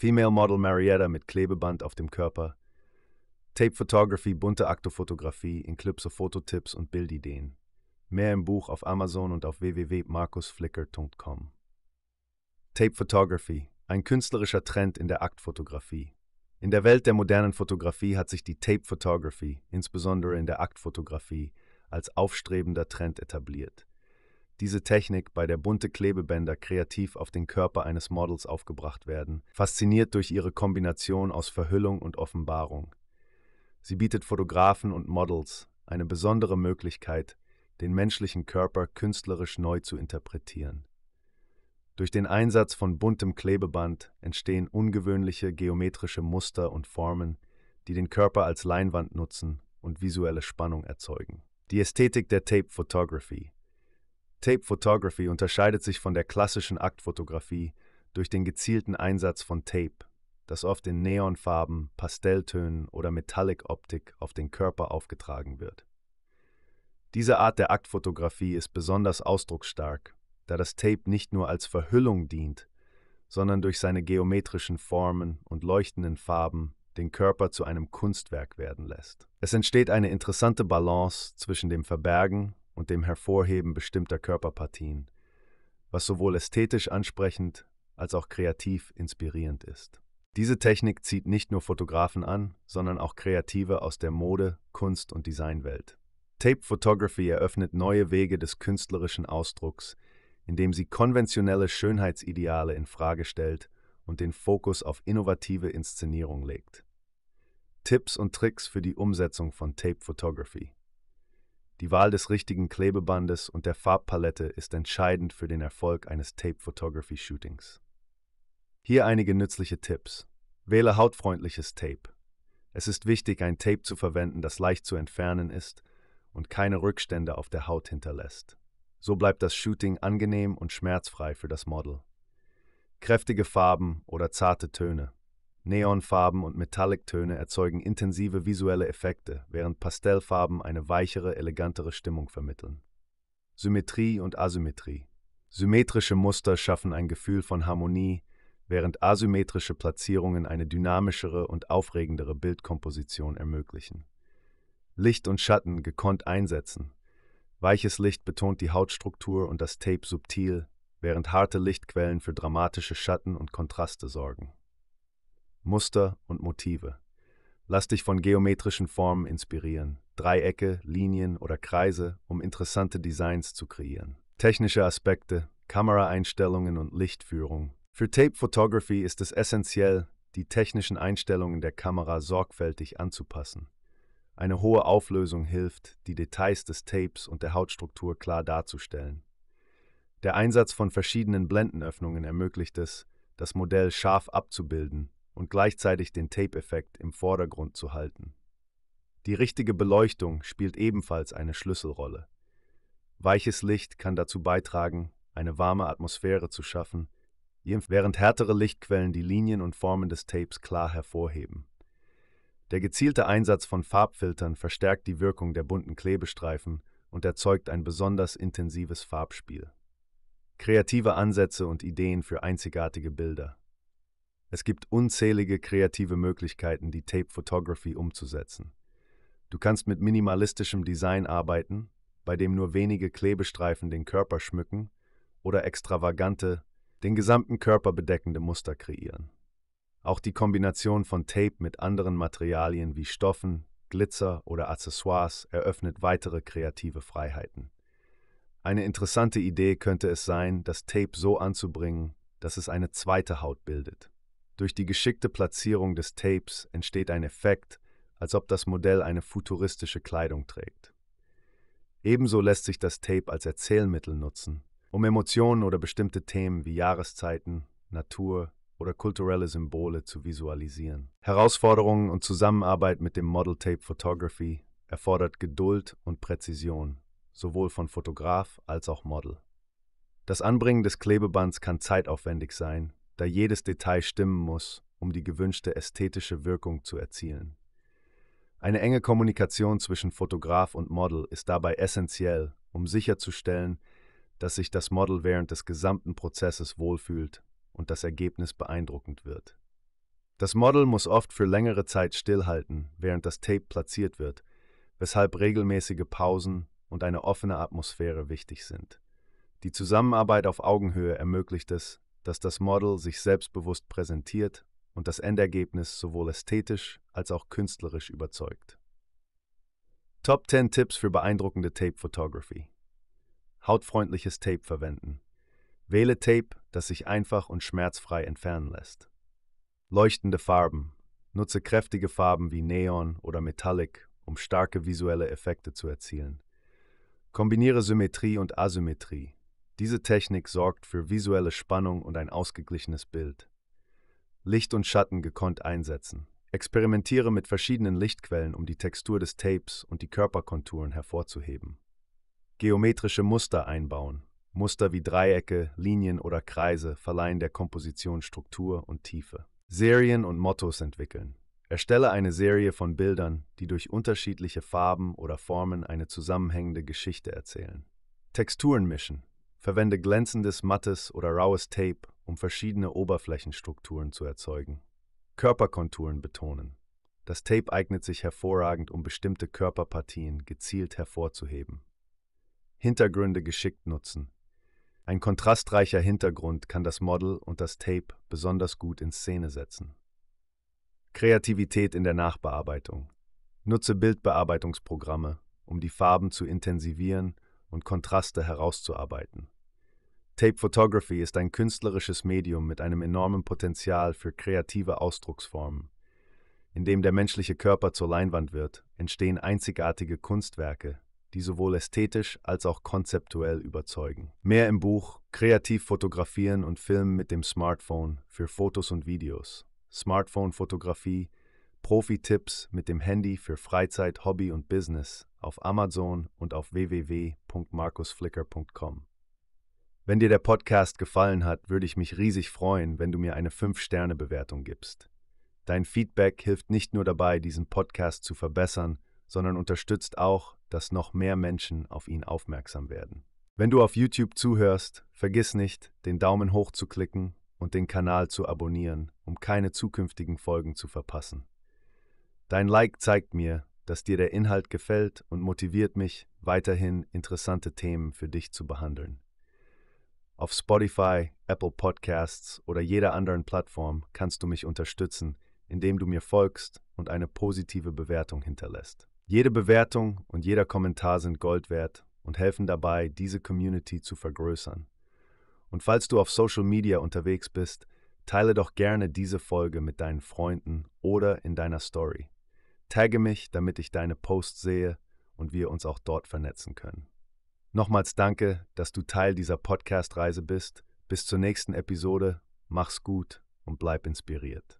Female Model Marietta mit Klebeband auf dem Körper, Tape Photography, bunte Aktofotografie, in Clips Fototipps und Bildideen. Mehr im Buch auf Amazon und auf www.markusflicker.com. Tape Photography, ein künstlerischer Trend in der Aktfotografie. In der Welt der modernen Fotografie hat sich die Tape Photography, insbesondere in der Aktfotografie, als aufstrebender Trend etabliert. Diese Technik, bei der bunte Klebebänder kreativ auf den Körper eines Models aufgebracht werden, fasziniert durch ihre Kombination aus Verhüllung und Offenbarung. Sie bietet Fotografen und Models eine besondere Möglichkeit, den menschlichen Körper künstlerisch neu zu interpretieren. Durch den Einsatz von buntem Klebeband entstehen ungewöhnliche geometrische Muster und Formen, die den Körper als Leinwand nutzen und visuelle Spannung erzeugen. Die Ästhetik der Tape Photography Tape Photography unterscheidet sich von der klassischen Aktfotografie durch den gezielten Einsatz von Tape, das oft in Neonfarben, Pastelltönen oder Metallic-Optik auf den Körper aufgetragen wird. Diese Art der Aktfotografie ist besonders ausdrucksstark, da das Tape nicht nur als Verhüllung dient, sondern durch seine geometrischen Formen und leuchtenden Farben den Körper zu einem Kunstwerk werden lässt. Es entsteht eine interessante Balance zwischen dem Verbergen und dem Hervorheben bestimmter Körperpartien, was sowohl ästhetisch ansprechend als auch kreativ inspirierend ist. Diese Technik zieht nicht nur Fotografen an, sondern auch Kreative aus der Mode, Kunst und Designwelt. Tape Photography eröffnet neue Wege des künstlerischen Ausdrucks, indem sie konventionelle Schönheitsideale in Frage stellt und den Fokus auf innovative Inszenierung legt. Tipps und Tricks für die Umsetzung von Tape Photography. Die Wahl des richtigen Klebebandes und der Farbpalette ist entscheidend für den Erfolg eines Tape Photography Shootings. Hier einige nützliche Tipps. Wähle hautfreundliches Tape. Es ist wichtig, ein Tape zu verwenden, das leicht zu entfernen ist und keine Rückstände auf der Haut hinterlässt. So bleibt das Shooting angenehm und schmerzfrei für das Model. Kräftige Farben oder zarte Töne. Neonfarben und Metallic-Töne erzeugen intensive visuelle Effekte, während Pastellfarben eine weichere, elegantere Stimmung vermitteln. Symmetrie und Asymmetrie. Symmetrische Muster schaffen ein Gefühl von Harmonie, während asymmetrische Platzierungen eine dynamischere und aufregendere Bildkomposition ermöglichen. Licht und Schatten gekonnt einsetzen. Weiches Licht betont die Hautstruktur und das Tape subtil, während harte Lichtquellen für dramatische Schatten und Kontraste sorgen. Muster und Motive. Lass dich von geometrischen Formen inspirieren, Dreiecke, Linien oder Kreise, um interessante Designs zu kreieren. Technische Aspekte, Kameraeinstellungen und Lichtführung. Für Tape Photography ist es essentiell, die technischen Einstellungen der Kamera sorgfältig anzupassen. Eine hohe Auflösung hilft, die Details des Tapes und der Hautstruktur klar darzustellen. Der Einsatz von verschiedenen Blendenöffnungen ermöglicht es, das Modell scharf abzubilden und gleichzeitig den Tape-Effekt im Vordergrund zu halten. Die richtige Beleuchtung spielt ebenfalls eine Schlüsselrolle. Weiches Licht kann dazu beitragen, eine warme Atmosphäre zu schaffen, während härtere Lichtquellen die Linien und Formen des Tapes klar hervorheben. Der gezielte Einsatz von Farbfiltern verstärkt die Wirkung der bunten Klebestreifen und erzeugt ein besonders intensives Farbspiel. Kreative Ansätze und Ideen für einzigartige Bilder. Es gibt unzählige kreative Möglichkeiten, die Tape Photography umzusetzen. Du kannst mit minimalistischem Design arbeiten, bei dem nur wenige Klebestreifen den Körper schmücken oder extravagante, den gesamten Körper bedeckende Muster kreieren. Auch die Kombination von Tape mit anderen Materialien wie Stoffen, Glitzer oder Accessoires eröffnet weitere kreative Freiheiten. Eine interessante Idee könnte es sein, das Tape so anzubringen, dass es eine zweite Haut bildet. Durch die geschickte Platzierung des Tapes entsteht ein Effekt, als ob das Modell eine futuristische Kleidung trägt. Ebenso lässt sich das Tape als Erzählmittel nutzen, um Emotionen oder bestimmte Themen wie Jahreszeiten, Natur oder kulturelle Symbole zu visualisieren. Herausforderungen und Zusammenarbeit mit dem Model Tape Photography erfordert Geduld und Präzision, sowohl von Fotograf als auch Model. Das Anbringen des Klebebands kann zeitaufwendig sein da jedes Detail stimmen muss, um die gewünschte ästhetische Wirkung zu erzielen. Eine enge Kommunikation zwischen Fotograf und Model ist dabei essentiell, um sicherzustellen, dass sich das Model während des gesamten Prozesses wohlfühlt und das Ergebnis beeindruckend wird. Das Model muss oft für längere Zeit stillhalten, während das Tape platziert wird, weshalb regelmäßige Pausen und eine offene Atmosphäre wichtig sind. Die Zusammenarbeit auf Augenhöhe ermöglicht es, dass das Model sich selbstbewusst präsentiert und das Endergebnis sowohl ästhetisch als auch künstlerisch überzeugt. Top 10 Tipps für beeindruckende Tape Photography. Hautfreundliches Tape verwenden. Wähle Tape, das sich einfach und schmerzfrei entfernen lässt. Leuchtende Farben. Nutze kräftige Farben wie Neon oder Metallic, um starke visuelle Effekte zu erzielen. Kombiniere Symmetrie und Asymmetrie, diese Technik sorgt für visuelle Spannung und ein ausgeglichenes Bild. Licht und Schatten gekonnt einsetzen. Experimentiere mit verschiedenen Lichtquellen, um die Textur des Tapes und die Körperkonturen hervorzuheben. Geometrische Muster einbauen. Muster wie Dreiecke, Linien oder Kreise verleihen der Komposition Struktur und Tiefe. Serien und Mottos entwickeln. Erstelle eine Serie von Bildern, die durch unterschiedliche Farben oder Formen eine zusammenhängende Geschichte erzählen. Texturen mischen. Verwende glänzendes, mattes oder raues Tape, um verschiedene Oberflächenstrukturen zu erzeugen. Körperkonturen betonen. Das Tape eignet sich hervorragend, um bestimmte Körperpartien gezielt hervorzuheben. Hintergründe geschickt nutzen. Ein kontrastreicher Hintergrund kann das Model und das Tape besonders gut in Szene setzen. Kreativität in der Nachbearbeitung. Nutze Bildbearbeitungsprogramme, um die Farben zu intensivieren und Kontraste herauszuarbeiten. Tape Photography ist ein künstlerisches Medium mit einem enormen Potenzial für kreative Ausdrucksformen. Indem der menschliche Körper zur Leinwand wird, entstehen einzigartige Kunstwerke, die sowohl ästhetisch als auch konzeptuell überzeugen. Mehr im Buch Kreativ fotografieren und filmen mit dem Smartphone für Fotos und Videos. Smartphone-Fotografie, Profi-Tipps mit dem Handy für Freizeit, Hobby und Business auf Amazon und auf www.markusflicker.com. Wenn dir der Podcast gefallen hat, würde ich mich riesig freuen, wenn du mir eine 5-Sterne-Bewertung gibst. Dein Feedback hilft nicht nur dabei, diesen Podcast zu verbessern, sondern unterstützt auch, dass noch mehr Menschen auf ihn aufmerksam werden. Wenn du auf YouTube zuhörst, vergiss nicht, den Daumen hoch zu klicken und den Kanal zu abonnieren, um keine zukünftigen Folgen zu verpassen. Dein Like zeigt mir, dass dir der Inhalt gefällt und motiviert mich, weiterhin interessante Themen für dich zu behandeln. Auf Spotify, Apple Podcasts oder jeder anderen Plattform kannst du mich unterstützen, indem du mir folgst und eine positive Bewertung hinterlässt. Jede Bewertung und jeder Kommentar sind Gold wert und helfen dabei, diese Community zu vergrößern. Und falls du auf Social Media unterwegs bist, teile doch gerne diese Folge mit deinen Freunden oder in deiner Story. Tagge mich, damit ich deine Posts sehe und wir uns auch dort vernetzen können. Nochmals danke, dass du Teil dieser Podcast-Reise bist. Bis zur nächsten Episode. Mach's gut und bleib inspiriert.